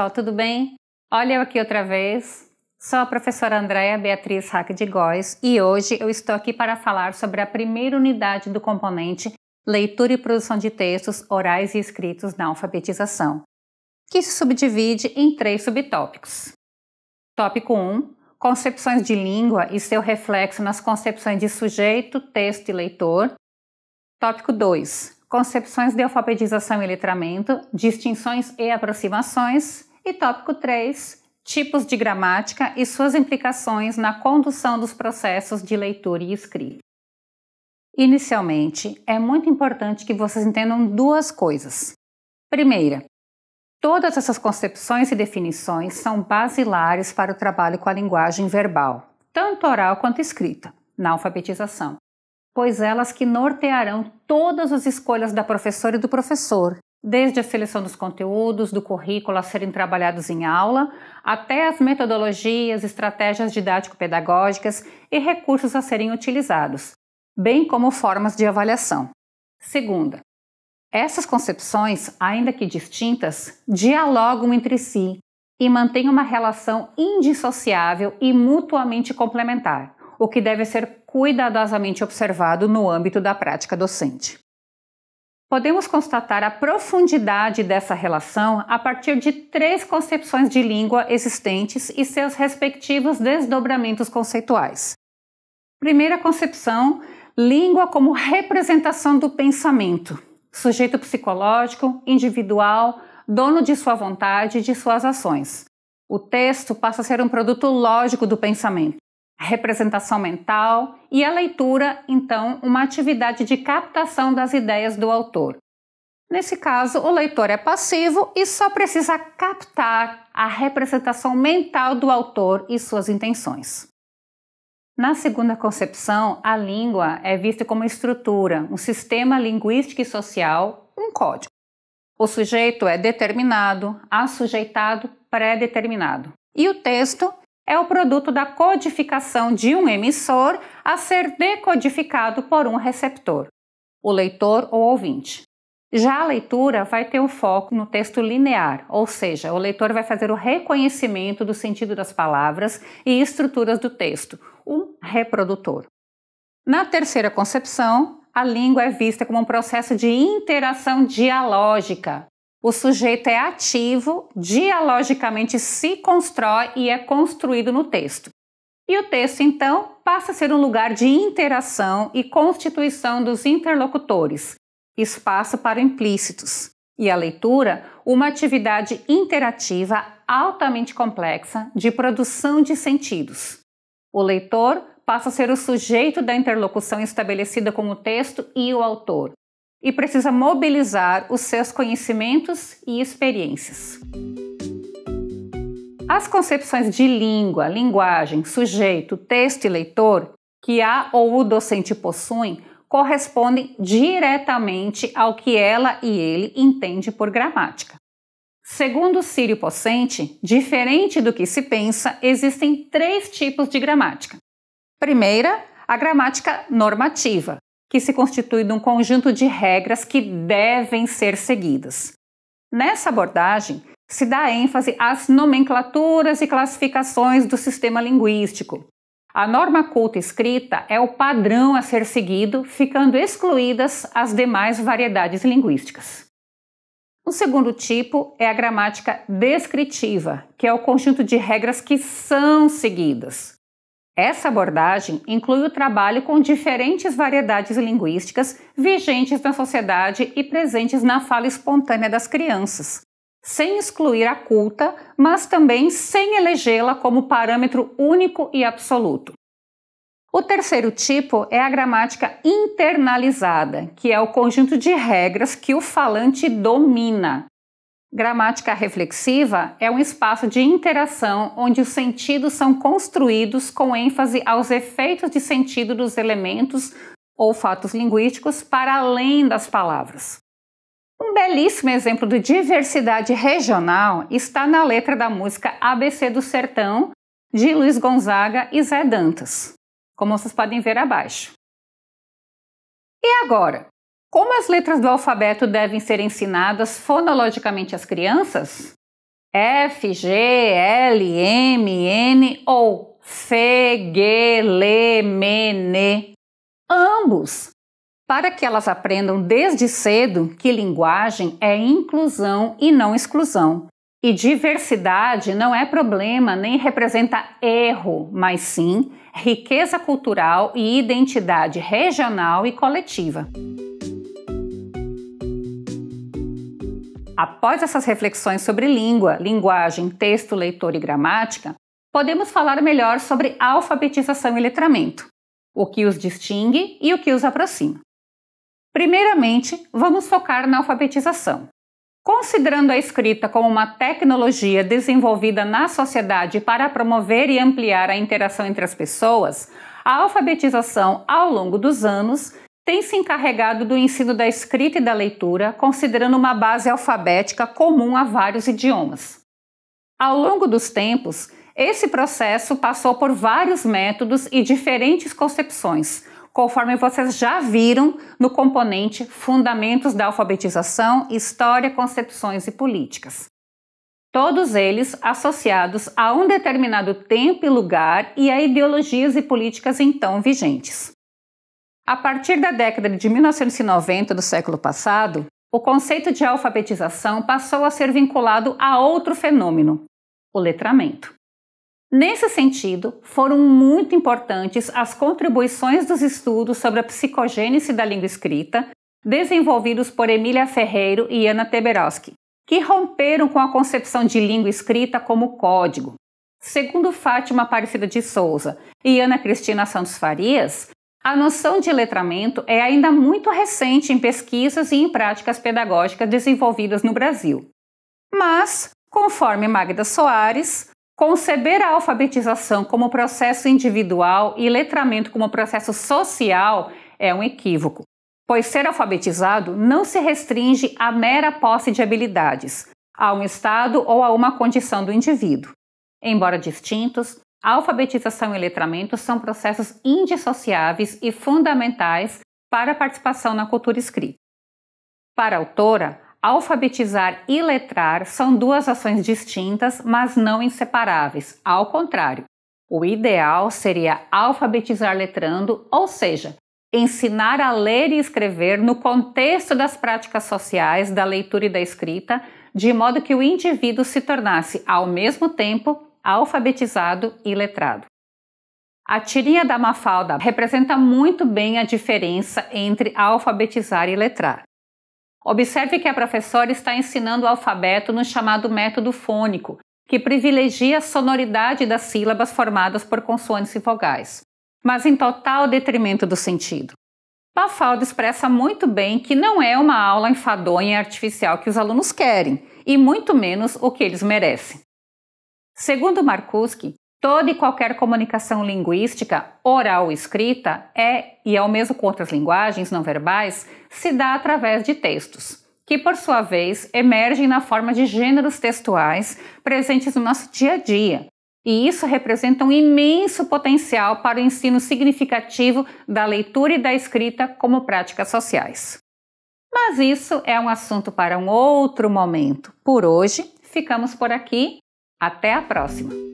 pessoal, tudo bem? Olha eu aqui outra vez. Sou a professora Andréa Beatriz Hack de Góes e hoje eu estou aqui para falar sobre a primeira unidade do componente Leitura e Produção de Textos Orais e Escritos na Alfabetização, que se subdivide em três subtópicos. Tópico 1: Concepções de língua e seu reflexo nas concepções de sujeito, texto e leitor. Tópico 2: Concepções de alfabetização e letramento, distinções e aproximações. E tópico 3, tipos de gramática e suas implicações na condução dos processos de leitura e escrita. Inicialmente, é muito importante que vocês entendam duas coisas. Primeira, todas essas concepções e definições são basilares para o trabalho com a linguagem verbal, tanto oral quanto escrita, na alfabetização, pois elas que nortearão todas as escolhas da professora e do professor desde a seleção dos conteúdos, do currículo a serem trabalhados em aula, até as metodologias, estratégias didático-pedagógicas e recursos a serem utilizados, bem como formas de avaliação. Segunda, essas concepções, ainda que distintas, dialogam entre si e mantêm uma relação indissociável e mutuamente complementar, o que deve ser cuidadosamente observado no âmbito da prática docente. Podemos constatar a profundidade dessa relação a partir de três concepções de língua existentes e seus respectivos desdobramentos conceituais. Primeira concepção, língua como representação do pensamento, sujeito psicológico, individual, dono de sua vontade e de suas ações. O texto passa a ser um produto lógico do pensamento a representação mental e a leitura, então, uma atividade de captação das ideias do autor. Nesse caso, o leitor é passivo e só precisa captar a representação mental do autor e suas intenções. Na segunda concepção, a língua é vista como estrutura, um sistema linguístico e social, um código. O sujeito é determinado, assujeitado, pré-determinado. E o texto é o produto da codificação de um emissor a ser decodificado por um receptor, o leitor ou ouvinte. Já a leitura vai ter o um foco no texto linear, ou seja, o leitor vai fazer o reconhecimento do sentido das palavras e estruturas do texto, um reprodutor. Na terceira concepção, a língua é vista como um processo de interação dialógica o sujeito é ativo, dialogicamente se constrói e é construído no texto. E o texto, então, passa a ser um lugar de interação e constituição dos interlocutores, espaço para implícitos. E a leitura, uma atividade interativa altamente complexa de produção de sentidos. O leitor passa a ser o sujeito da interlocução estabelecida com o texto e o autor e precisa mobilizar os seus conhecimentos e experiências. As concepções de língua, linguagem, sujeito, texto e leitor que a ou o docente possuem correspondem diretamente ao que ela e ele entende por gramática. Segundo Círio Pocente, diferente do que se pensa, existem três tipos de gramática. Primeira, a gramática normativa, que se constitui de um conjunto de regras que devem ser seguidas. Nessa abordagem, se dá ênfase às nomenclaturas e classificações do sistema linguístico. A norma culta escrita é o padrão a ser seguido, ficando excluídas as demais variedades linguísticas. O segundo tipo é a gramática descritiva, que é o conjunto de regras que são seguidas. Essa abordagem inclui o trabalho com diferentes variedades linguísticas vigentes na sociedade e presentes na fala espontânea das crianças, sem excluir a culta, mas também sem elegê-la como parâmetro único e absoluto. O terceiro tipo é a gramática internalizada, que é o conjunto de regras que o falante domina, Gramática reflexiva é um espaço de interação onde os sentidos são construídos com ênfase aos efeitos de sentido dos elementos ou fatos linguísticos para além das palavras. Um belíssimo exemplo de diversidade regional está na letra da música ABC do Sertão, de Luiz Gonzaga e Zé Dantas, como vocês podem ver abaixo. E agora? Como as letras do alfabeto devem ser ensinadas fonologicamente às crianças? F, G, L, M, N ou C, G, L, M, N? Ambos! Para que elas aprendam desde cedo que linguagem é inclusão e não exclusão. E diversidade não é problema nem representa erro, mas sim riqueza cultural e identidade regional e coletiva. Após essas reflexões sobre língua, linguagem, texto, leitor e gramática, podemos falar melhor sobre alfabetização e letramento, o que os distingue e o que os aproxima. Primeiramente, vamos focar na alfabetização. Considerando a escrita como uma tecnologia desenvolvida na sociedade para promover e ampliar a interação entre as pessoas, a alfabetização ao longo dos anos tem se encarregado do ensino da escrita e da leitura, considerando uma base alfabética comum a vários idiomas. Ao longo dos tempos, esse processo passou por vários métodos e diferentes concepções, conforme vocês já viram no componente Fundamentos da Alfabetização, História, Concepções e Políticas. Todos eles associados a um determinado tempo e lugar e a ideologias e políticas então vigentes. A partir da década de 1990 do século passado, o conceito de alfabetização passou a ser vinculado a outro fenômeno, o letramento. Nesse sentido, foram muito importantes as contribuições dos estudos sobre a psicogênese da língua escrita, desenvolvidos por Emília Ferreiro e Ana Teberowski, que romperam com a concepção de língua escrita como código. Segundo Fátima Aparecida de Souza e Ana Cristina Santos Farias, a noção de letramento é ainda muito recente em pesquisas e em práticas pedagógicas desenvolvidas no Brasil. Mas, conforme Magda Soares, conceber a alfabetização como processo individual e letramento como processo social é um equívoco, pois ser alfabetizado não se restringe à mera posse de habilidades, a um estado ou a uma condição do indivíduo. Embora distintos, a alfabetização e letramento são processos indissociáveis e fundamentais para a participação na cultura escrita. Para a autora, alfabetizar e letrar são duas ações distintas, mas não inseparáveis. Ao contrário, o ideal seria alfabetizar letrando, ou seja, ensinar a ler e escrever no contexto das práticas sociais da leitura e da escrita, de modo que o indivíduo se tornasse, ao mesmo tempo, alfabetizado e letrado. A tirinha da Mafalda representa muito bem a diferença entre alfabetizar e letrar. Observe que a professora está ensinando o alfabeto no chamado método fônico, que privilegia a sonoridade das sílabas formadas por consoantes e vogais, mas em total detrimento do sentido. Mafalda expressa muito bem que não é uma aula enfadonha e artificial que os alunos querem, e muito menos o que eles merecem. Segundo Marcuski, toda e qualquer comunicação linguística, oral ou escrita, é, e ao mesmo com outras linguagens não verbais, se dá através de textos, que por sua vez emergem na forma de gêneros textuais presentes no nosso dia a dia. E isso representa um imenso potencial para o ensino significativo da leitura e da escrita como práticas sociais. Mas isso é um assunto para um outro momento. Por hoje, ficamos por aqui até a próxima!